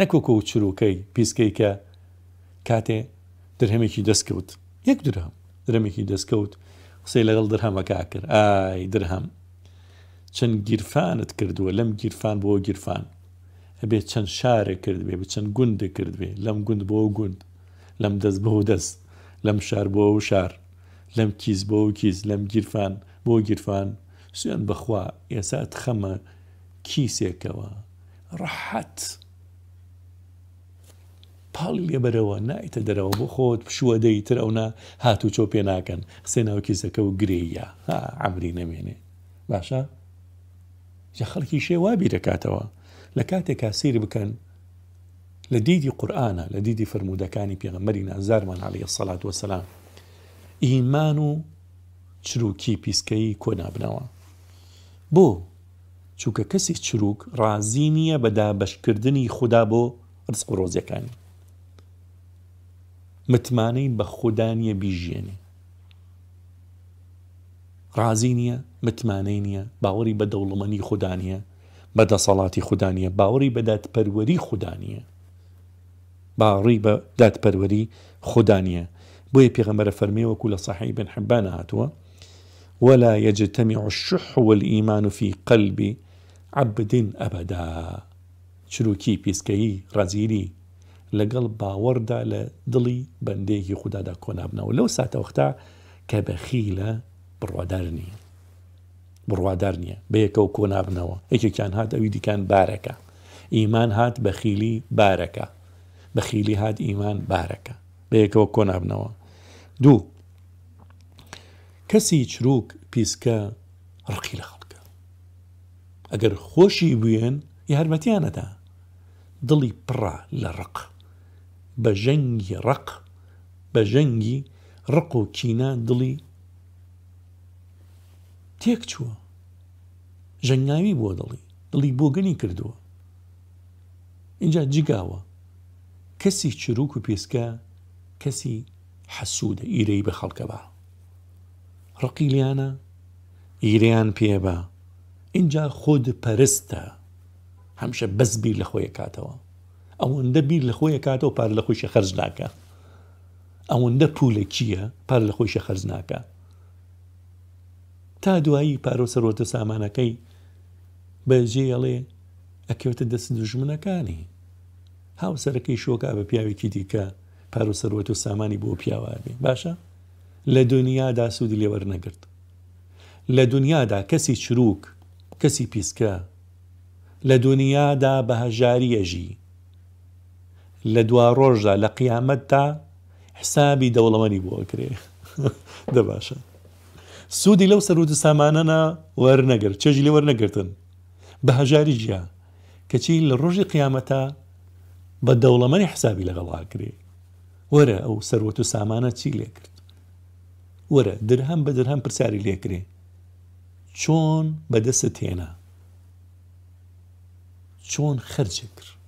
نەکۆکۆ و چروکەی پیسکەی کە کاتێ درهمێکی دەستکەوت یەک درهم درمێکی دەستکەوت قسەی لەگەڵ درهەمەکە کرد ئای درهم چەند گیرفانت کردووە لەم گیرفان بۆ گیرفان ئەبێ چەند شارە کردبێ بە چەند گوند کردبێ لەم گوند بۆ گوند لەم دەست بۆ دەست لەم شار بۆ و شار لەم کیز بۆ و کیز لەم گیرفان بۆ گیرفان سوێن بخوا ئێسات خەمە کیسێکەوە ڕحەت. پاڵی لێبەرەوە نایتە دەرەوە بۆ خۆت پشوەدەی تر ئەونا هاتوو چۆ پێ ناکەن قسێنەوە کیسەکە و گرەیە ئەمری نەمێنێ باشە جە خەڵکی شێوابی دەکاتەوە لە کاتێکا سیر بکەن لە دیدی قورآانە لە دیدی فرمودەکانی پێغەمەری نازارمان عليه سەلات وسلام ئیمان و چروکی پیسکەی کۆنابنەوە بۆ چووکە کەسی چروک ڕازی نییە بەدابشکردنی خوددا بۆ ڕزق و ڕۆزیەکانی متمانين بە بيجيني بیژێنێ ڕازی باوري متمانەی نییە باوەری بە دەوڵمەنی خوددانە بەدەسەڵاتی خوددانە باوەری بەدات باوري خوددانە باڕی بە دادپەروەری خوددانە بۆیە پێغەمەرە صحيح لە سەحی بن حبان هاتووە ولا يجتمع الشح والإيمان في قلب عبد أبدا شروكي بيسكي رزيلي لەگەڵ باوەڕدا لە دڵی بەندێکی خوددادا کۆنابنەوە لەو ساتەوەختا کە بەخیلە بڕوادارنی بڕوادار نییە بەیەکە و کۆنابنەوە یەکێکیان هات ئەوی دیکان بارەکە ئیمان هات بەخیلی بارەکە بەخیلی هات ئیمان بارەکە بەیەکەوە کۆنابنەوە دوو کەسی چروک پیسکە ڕقی لە خەڵکە ئەگەر خۆشی بووێن یارمەتیانەدا دڵی پڕە لە ڕق بە ژەنگی ڕق بە ژەنگی ڕق و کینە دڵی تێک چووە ژەنگاوی بۆ دڵی دڵی بۆگەنی کردووە اینجا جگاوە کەسی چروک و پێسکە کەسی حەسوودە ئیرەی بە خەڵکەبا ڕقیلیانە ئیریان پێبە اینجا خۆد پەرستە هەمشە بەزبیر لە خۆی کاتەوە ئەوەندە بیر لە خۆی کاتەوە پار لە خۆشە خەرز ناکە ئەوەندە پولە چییە پار لە خۆشە خەرز ناکە تا دوایی پارۆ سەرۆتە سامانەکەی بەجێڵێ ئەکەوتە دەست دژمنەکانی هاوسەرەکەی شۆکا بە پیاوێکی دیکە پارۆ سەرۆەت و سامانی بۆ پیاوابێ باشە لە دنیادا سوودی لێوە نەگرت لە دنیادا کەسی چروک کەسی پیسکە لە دنیادا بە هەژاریەژی لە دوا ڕۆژدا لە قیامەت تا حسابی دەوڵەمەنی بۆ ئەکرێ دە باشە سوودی لەو سەرود سامانەنا وەرنەگر چێژی لێ وەرنەگرتن بە هەژاری ژیا کەچی لە ڕۆژی قیامەتە بە دەوڵەمەنی حسابی لەگەڵاکرێ وەرە ئەو سەرۆت و سامانە چی لێ کرد وەرە درهەم بە درهەم پرسیاری لێکرێ چۆن بەدەست تێنا چۆن خەرجە کرد.